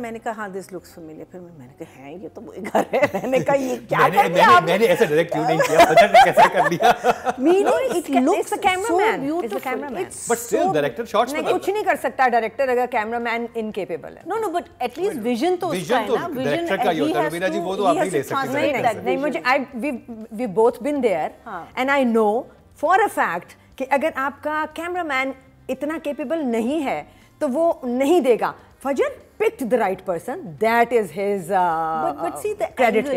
मैंने कहा हाँ दिस लुक्स फेमिलियर फिर मैंने कहा है ये तो वही घर है मैंने कहा ये क्या मैंने, कर दिया मैंने, मैंने ऐसे डायरेक्ट क्यों नहीं किया पता नहीं कैसे कर दिया meaning it looks the cameraman it's the cameraman but still director shots में कुछ नहीं कर सकता डायरेक्टर अगर कैमरामैन इनकेपेबल है no no but at least vision तो उसका है तो ना विजन का ही होता है मीना जी वो तो आप ही ले सकते हैं नहीं मुझे I've both been there and I know for a fact कि अगर आपका कैमरामैन इतना केपेबल नहीं है तो वो नहीं देगा Fajar picked the right person. That is his uh, but, but see, the credit angle,